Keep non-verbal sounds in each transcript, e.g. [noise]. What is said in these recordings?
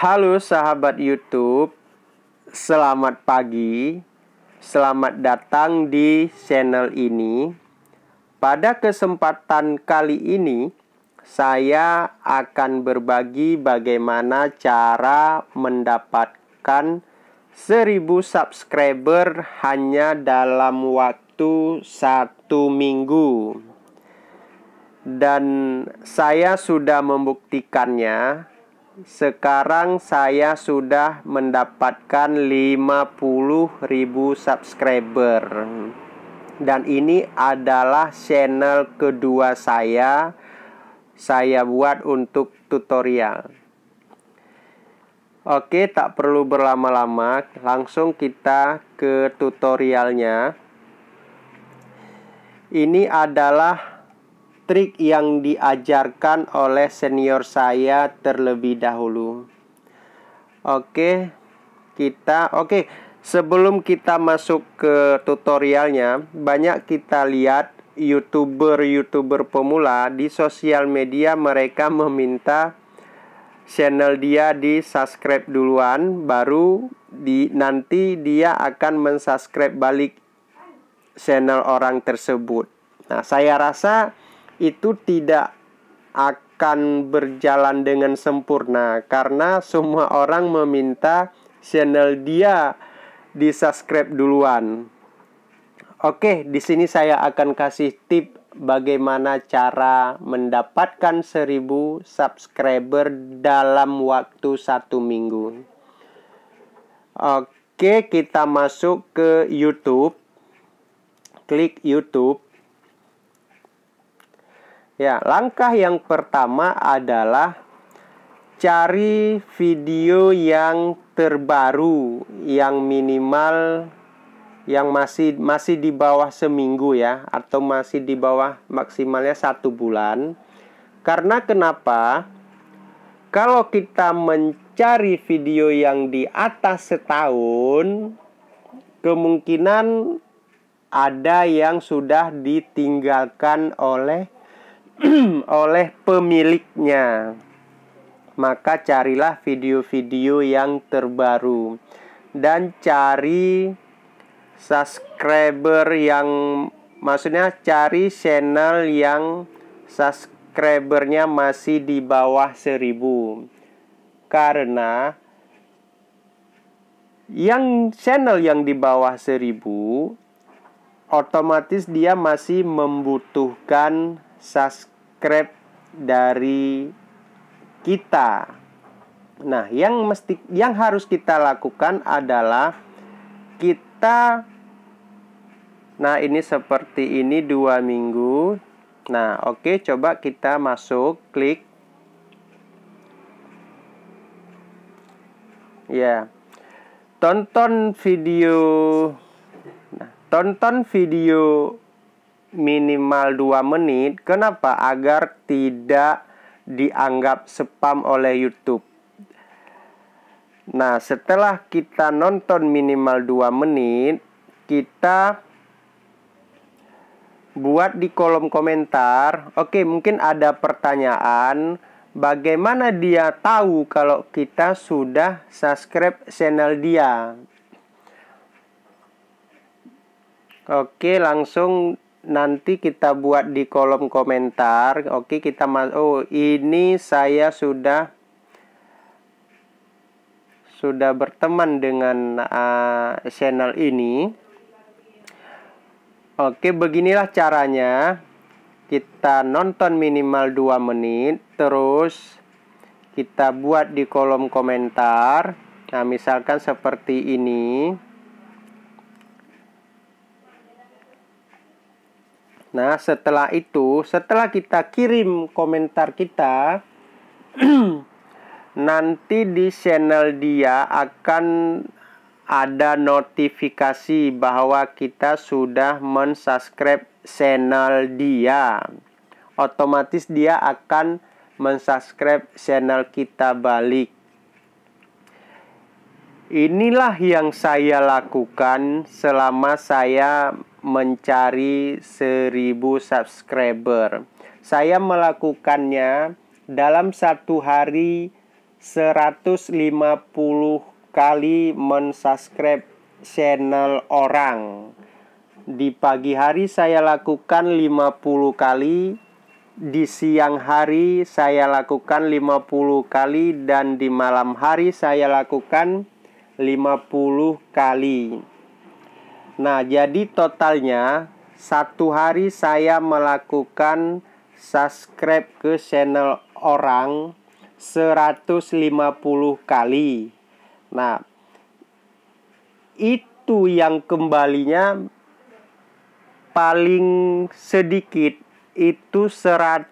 Halo sahabat YouTube, selamat pagi. Selamat datang di channel ini. Pada kesempatan kali ini, saya akan berbagi bagaimana cara mendapatkan 1000 subscriber hanya dalam waktu satu minggu. Dan saya sudah membuktikannya sekarang saya sudah mendapatkan 50.000 subscriber. Dan ini adalah channel kedua saya saya buat untuk tutorial. Oke, tak perlu berlama-lama, langsung kita ke tutorialnya. Ini adalah trik yang diajarkan oleh senior saya terlebih dahulu. Oke, kita oke. Sebelum kita masuk ke tutorialnya, banyak kita lihat YouTuber-YouTuber pemula di sosial media mereka meminta channel dia di subscribe duluan baru di nanti dia akan mensubscribe balik channel orang tersebut. Nah, saya rasa itu tidak akan berjalan dengan sempurna karena semua orang meminta channel dia di subscribe duluan. Oke, di sini saya akan kasih tip bagaimana cara mendapatkan 1000 subscriber dalam waktu satu minggu. Oke, kita masuk ke YouTube. Klik YouTube. Ya, langkah yang pertama adalah cari video yang terbaru yang minimal yang masih masih di bawah seminggu ya atau masih di bawah maksimalnya satu bulan karena kenapa kalau kita mencari video yang di atas setahun kemungkinan ada yang sudah ditinggalkan oleh [clears throat] oleh pemiliknya. Maka carilah video-video yang terbaru dan cari subscriber yang maksudnya cari channel yang subscribernya masih di bawah seribu karena yang channel yang di bawah seribu otomatis dia masih membutuhkan subscriber subscribe dari kita. Nah, yang mesti yang harus kita lakukan adalah kita Nah, ini seperti ini dua minggu. Nah, oke, okay, coba kita masuk, klik. Ya, yeah. tonton video. Nah, tonton video minimal 2 menit. Kenapa? Agar tidak dianggap spam oleh YouTube. Nah, setelah kita nonton minimal 2 menit, kita buat di kolom komentar. Oke, mungkin ada pertanyaan, bagaimana dia tahu kalau kita sudah subscribe channel dia? Oke, langsung nanti kita buat di kolom komentar. Oke, kita mas oh ini saya sudah sudah berteman dengan uh, channel ini. Oke, beginilah caranya. Kita nonton minimal 2 menit, terus kita buat di kolom komentar. Nah, misalkan seperti ini. Nah, setelah itu, setelah kita kirim komentar kita, [clears throat] nanti di channel dia akan ada notifikasi bahwa kita sudah mensubscribe channel dia. Otomatis dia akan mensubscribe channel kita balik. Inilah yang saya lakukan selama saya mencari 1000 subscriber. Saya melakukannya dalam satu hari 150 kali mensubscribe channel orang. Di pagi hari saya lakukan 50 kali, di siang hari saya lakukan 50 kali dan di malam hari saya lakukan 50 kali. Nah, jadi totalnya satu hari saya melakukan subscribe ke channel orang 150 kali. Nah, itu yang kembalinya paling sedikit itu 100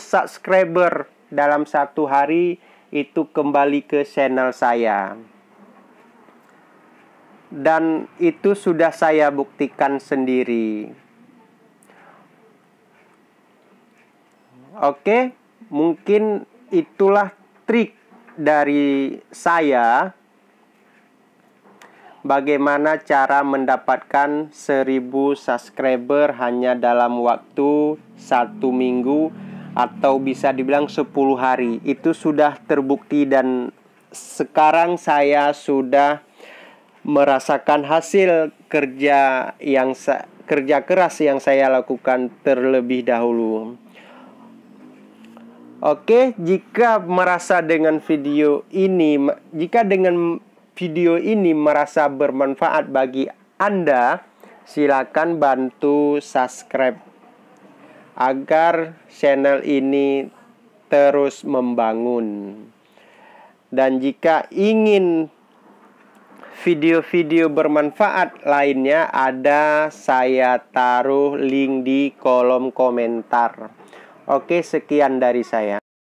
subscriber dalam satu hari itu kembali ke channel saya dan itu sudah saya buktikan sendiri. Oke, mungkin itulah trik dari saya bagaimana cara mendapatkan 1000 subscriber hanya dalam waktu satu minggu atau bisa dibilang 10 hari. Itu sudah terbukti dan sekarang saya sudah merasakan hasil kerja yang kerja keras yang saya lakukan terlebih dahulu. Oke, jika merasa dengan video ini, jika dengan video ini merasa bermanfaat bagi Anda, silakan bantu subscribe agar channel ini terus membangun. Dan jika ingin video-video bermanfaat lainnya ada saya taruh link di kolom komentar. Oke, sekian dari saya.